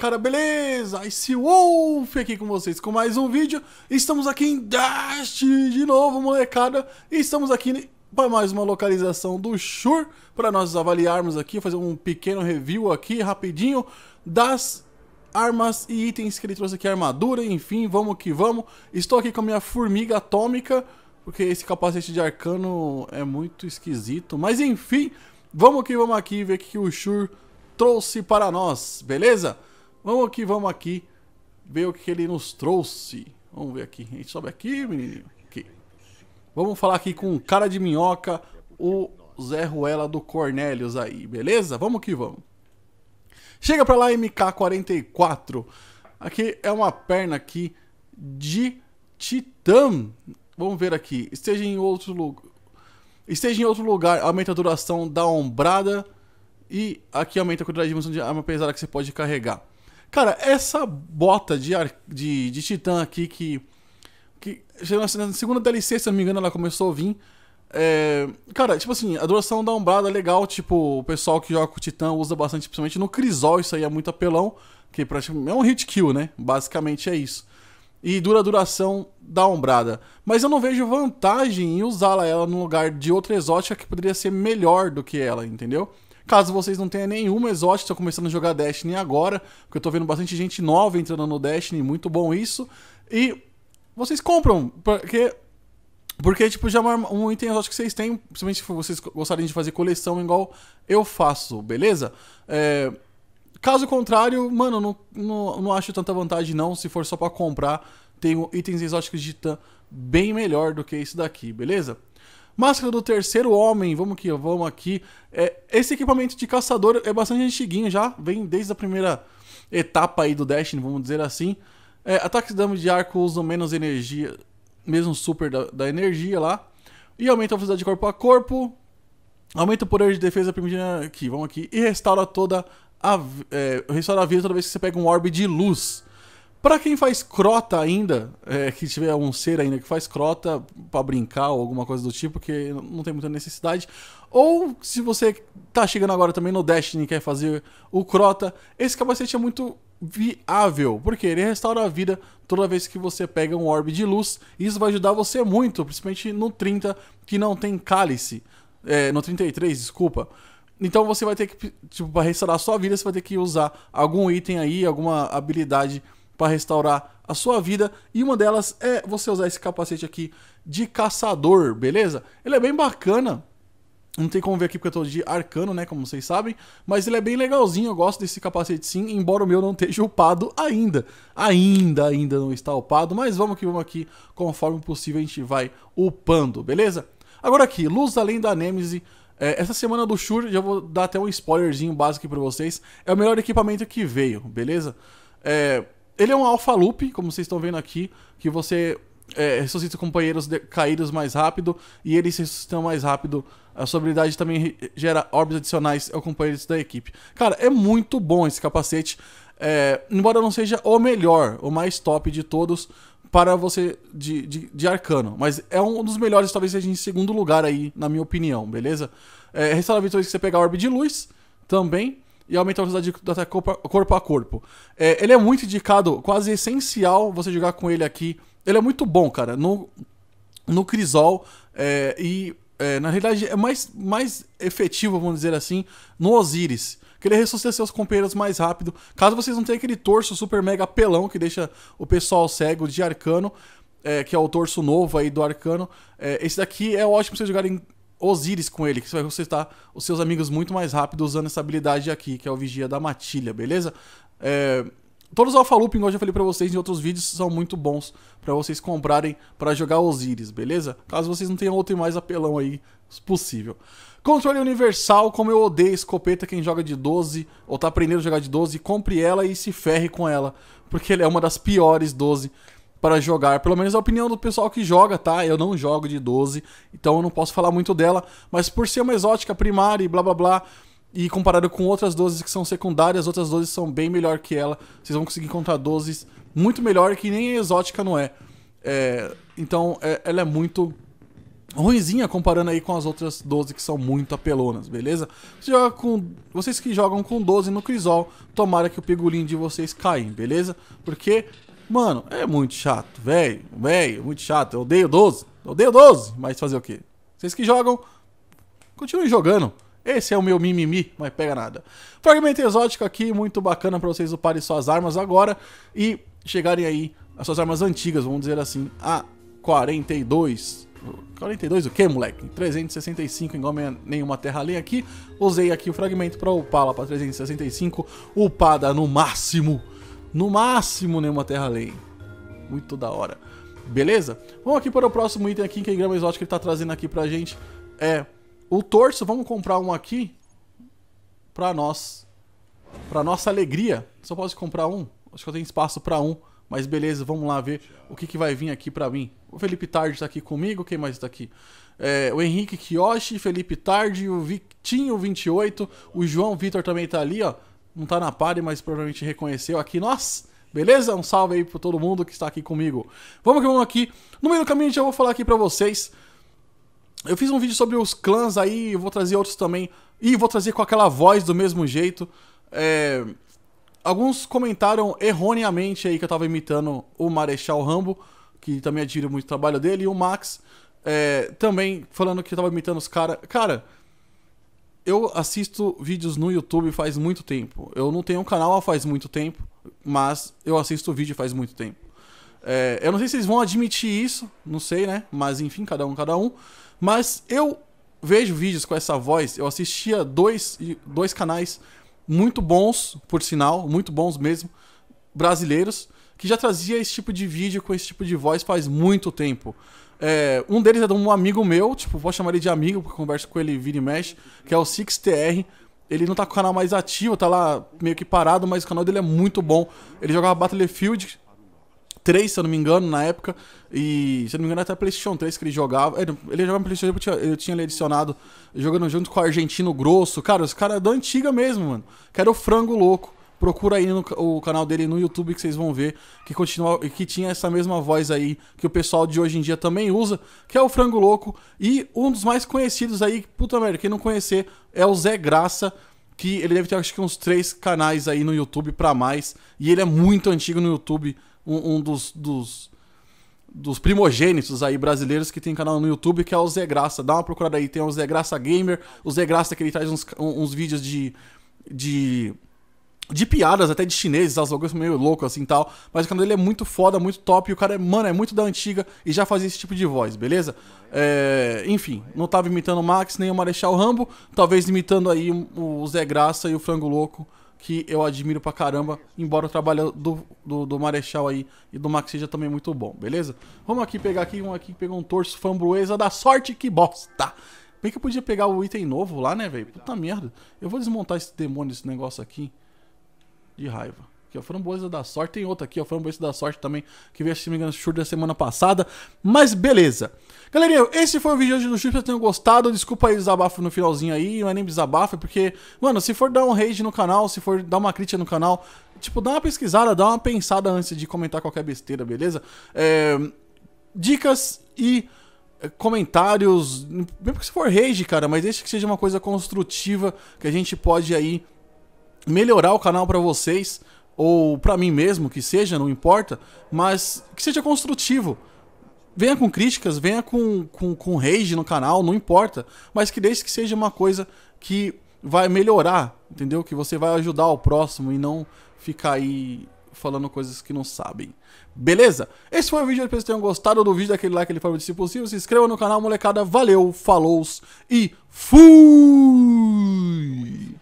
cara, beleza? Ice Wolf aqui com vocês com mais um vídeo. Estamos aqui em Dash de novo, molecada. Estamos aqui para mais uma localização do Shure para nós avaliarmos aqui, fazer um pequeno review aqui rapidinho das armas e itens que ele trouxe aqui, armadura, enfim, vamos que vamos. Estou aqui com a minha formiga atômica, porque esse capacete de arcano é muito esquisito, mas enfim, vamos que vamos aqui ver o que o Shure trouxe para nós, beleza? Vamos aqui, vamos aqui. Ver o que ele nos trouxe. Vamos ver aqui. A gente sobe aqui, menininho. Aqui. Vamos falar aqui com o cara de minhoca, o Zé Ruela do Cornelius aí, beleza? Vamos que vamos. Chega pra lá, MK44. Aqui é uma perna aqui de titã. Vamos ver aqui. Esteja em outro lugar. Esteja em outro lugar, aumenta a duração da ombrada. E aqui aumenta a quantidade de dimensão de arma pesada que você pode carregar. Cara, essa bota de, ar... de, de titã aqui que. que na segunda DLC, se não me engano, ela começou a vir. É... cara, tipo assim, a duração da Umbrada é legal. Tipo, o pessoal que joga com Titã usa bastante, principalmente no Crisol. Isso aí é muito apelão. Que praticamente é um hit kill, né? Basicamente é isso. E dura a duração da Umbrada. Mas eu não vejo vantagem em usá-la ela no lugar de outra exótica que poderia ser melhor do que ela, entendeu? Caso vocês não tenham nenhuma exótica, estou começando a jogar Destiny agora, porque eu tô vendo bastante gente nova entrando no Destiny, muito bom isso. E vocês compram, porque porque, tipo, já é um item exótico que vocês têm, principalmente se vocês gostarem de fazer coleção igual eu faço, beleza? É, caso contrário, mano, não, não, não acho tanta vantagem não. Se for só para comprar, tenho itens exóticos de titã bem melhor do que esse daqui, beleza? Máscara do terceiro homem, vamos aqui, vamos aqui. É, esse equipamento de caçador é bastante antiguinho já, vem desde a primeira etapa aí do Destiny, vamos dizer assim. É, ataques de dano de arco usam menos energia, mesmo super da, da energia lá. E aumenta a velocidade de corpo a corpo. Aumenta o poder de defesa primitiva aqui, vamos aqui. E restaura toda a, é, restaura a vida toda vez que você pega um orbe de luz. Para quem faz crota ainda, é, que tiver um ser ainda que faz crota para brincar ou alguma coisa do tipo, que não tem muita necessidade. Ou se você tá chegando agora também no Destiny e quer fazer o crota, esse capacete é muito viável, porque ele restaura a vida toda vez que você pega um orbe de luz. E isso vai ajudar você muito, principalmente no 30, que não tem cálice. É, no 33, desculpa. Então você vai ter que, tipo, para restaurar a sua vida, você vai ter que usar algum item aí, alguma habilidade para restaurar a sua vida. E uma delas é você usar esse capacete aqui de caçador, beleza? Ele é bem bacana. Não tem como ver aqui porque eu tô de arcano, né, como vocês sabem, mas ele é bem legalzinho, eu gosto desse capacete sim, embora o meu não esteja upado ainda. Ainda, ainda não está upado, mas vamos que vamos aqui, conforme possível a gente vai upando, beleza? Agora aqui, Luz Além da Nemesis, é, essa semana do Shure, já vou dar até um spoilerzinho básico para vocês, é o melhor equipamento que veio, beleza? É, ele é um alfa loop, como vocês estão vendo aqui, que você é, ressuscita companheiros caídos mais rápido e eles se ressuscitam mais rápido. A sua habilidade também gera orbes adicionais ao companheiro da equipe. Cara, é muito bom esse capacete. É, embora não seja o melhor, o mais top de todos para você de, de, de, arcano. Mas é um dos melhores, talvez seja em segundo lugar aí, na minha opinião, beleza? É, restaura vitória que você pegar orbe de luz também e aumenta a velocidade do ataque corpo a corpo. É, ele é muito indicado, quase essencial você jogar com ele aqui. Ele é muito bom, cara, no, no Crisol. É, e é, na realidade é mais, mais efetivo, vamos dizer assim, no Osiris. Que ele ressuscita seus companheiros mais rápido. Caso vocês não tenham aquele torso super mega pelão que deixa o pessoal cego de arcano. É, que é o torso novo aí do Arcano. É, esse daqui é ótimo pra vocês jogarem Osiris com ele, que você vai ressuscitar os seus amigos muito mais rápido usando essa habilidade aqui, que é o Vigia da Matilha, beleza? É, todos os Alpha Looping, igual eu já falei pra vocês em outros vídeos, são muito bons para vocês comprarem para jogar Osiris, beleza? Caso vocês não tenham outro e mais apelão aí possível. Controle universal, como eu odeio escopeta, quem joga de 12 ou tá aprendendo a jogar de 12, compre ela e se ferre com ela, porque ela é uma das piores 12 para jogar. Pelo menos é a opinião do pessoal que joga, tá? Eu não jogo de 12, então eu não posso falar muito dela. Mas por ser uma exótica primária e blá blá blá, e comparado com outras 12 que são secundárias, outras 12 são bem melhor que ela. Vocês vão conseguir encontrar 12 muito melhor que nem exótica não é. é então é, ela é muito ruimzinha comparando aí com as outras 12 que são muito apelonas, beleza? Você joga com, vocês que jogam com 12 no Crisol, tomara que o pegolim de vocês caia, beleza? Porque Mano, é muito chato, velho. Velho, é muito chato. Eu odeio 12. Eu odeio 12. Mas fazer o quê? Vocês que jogam, continuem jogando. Esse é o meu mimimi, mas pega nada. Fragmento exótico aqui, muito bacana para vocês uparem suas armas agora e chegarem aí, as suas armas antigas, vamos dizer assim, a 42. 42 o que, moleque? 365, igual nenhuma terra além aqui. Usei aqui o fragmento para upá-la para 365, upada no máximo no máximo né, uma terra além. Muito da hora. Beleza? Vamos aqui para o próximo item aqui que a Grama Exótica está trazendo aqui pra gente. É o torso, vamos comprar um aqui pra nós. Pra nossa alegria. Só posso comprar um. Acho que eu tenho espaço pra um. Mas beleza, vamos lá ver o que, que vai vir aqui pra mim. O Felipe Tardes tá aqui comigo. Quem mais tá aqui? É, o Henrique Kioshi, Felipe Tardes o Vitinho28. O João Vitor também tá ali, ó não tá na party, mas provavelmente reconheceu aqui nós. Beleza? Um salve aí para todo mundo que está aqui comigo. Vamos que vamos aqui. No meio do caminho já vou falar aqui para vocês. Eu fiz um vídeo sobre os clãs aí, vou trazer outros também. E vou trazer com aquela voz do mesmo jeito. É... Alguns comentaram erroneamente aí que eu tava imitando o Marechal Rambo, que também admiro muito o trabalho dele, e o Max é... também falando que eu tava imitando os caras. Cara, cara eu assisto vídeos no YouTube faz muito tempo. Eu não tenho um canal faz muito tempo, mas eu assisto vídeo faz muito tempo. É, eu não sei se vocês vão admitir isso, não sei, né? Mas enfim, cada um, cada um. Mas eu vejo vídeos com essa voz. Eu assistia dois, dois canais muito bons, por sinal, muito bons mesmo, brasileiros, que já trazia esse tipo de vídeo com esse tipo de voz faz muito tempo. É, um deles é de um amigo meu, tipo, vou chamar ele de amigo, porque converso com ele vira e mexe, que é o SixTR. Ele não tá com o canal mais ativo, tá lá meio que parado, mas o canal dele é muito bom. Ele jogava Battlefield 3, se eu não me engano, na época. E, se eu não me engano, até PlayStation 3 que ele jogava. Ele, ele jogava PlayStation 3 eu tinha, eu tinha ele adicionado, jogando junto com o Argentino Grosso. Cara, os caras é da antiga mesmo, mano. Que era o Frango Louco. Procura aí no, o canal dele no YouTube que vocês vão ver que continua que tinha essa mesma voz aí que o pessoal de hoje em dia também usa, que é o Frango Louco e um dos mais conhecidos aí, puta merda, quem não conhecer é o Zé Graça, que ele deve ter acho que uns três canais aí no YouTube para mais, e ele é muito antigo no YouTube, um, um dos, dos dos primogênitos aí brasileiros que tem canal no YouTube, que é o Zé Graça. Dá uma procurada aí, tem o Zé Graça Gamer, o Zé Graça que ele traz uns, uns vídeos de, de de piadas até de chineses, as os logos meio louco assim tal. Mas o canal dele é muito foda, muito top. E o cara, é, mano, é muito da antiga e já fazia esse tipo de voz, beleza? É, enfim, não tava imitando o Max nem o Marechal Rambo, talvez imitando aí o Zé Graça e o Frango Louco, que eu admiro pra caramba, embora o trabalho do, do, do Marechal aí e do Max seja também muito bom, beleza? Vamos aqui pegar aqui, um aqui pegou um torso framboesa da sorte, que bosta! Bem que eu podia pegar o item novo lá, né, velho? Puta merda. Eu vou desmontar esse demônio, esse negócio aqui de raiva. Que é o Framboesa da Sorte. Tem outra aqui, é o Framboesa da Sorte também, que veio, se não me engano, churro da semana passada. Mas beleza. Galerinha, esse foi o vídeo hoje do Chip. Espero que tenham gostado. Desculpa aí o desabafo no finalzinho aí. Não é nem desabafo, é porque, mano, se for dar um rage no canal, se for dar uma crítica no canal, tipo, dá uma pesquisada, dá uma pensada antes de comentar qualquer besteira, beleza? É, dicas e é, comentários, mesmo que se for rage, cara, mas deixe que seja uma coisa construtiva que a gente pode aí melhorar o canal para vocês ou para mim mesmo, que seja, não importa, mas que seja construtivo. Venha com críticas, venha com, com, com rage no canal, não importa, mas que desde que seja uma coisa que vai melhorar, entendeu? Que você vai ajudar o próximo e não ficar aí falando coisas que não sabem. Beleza? Esse foi o vídeo, espero que tenham gostado do vídeo, daquele like, aquele de se possível, se inscreva no canal, molecada, valeu, falou e fui!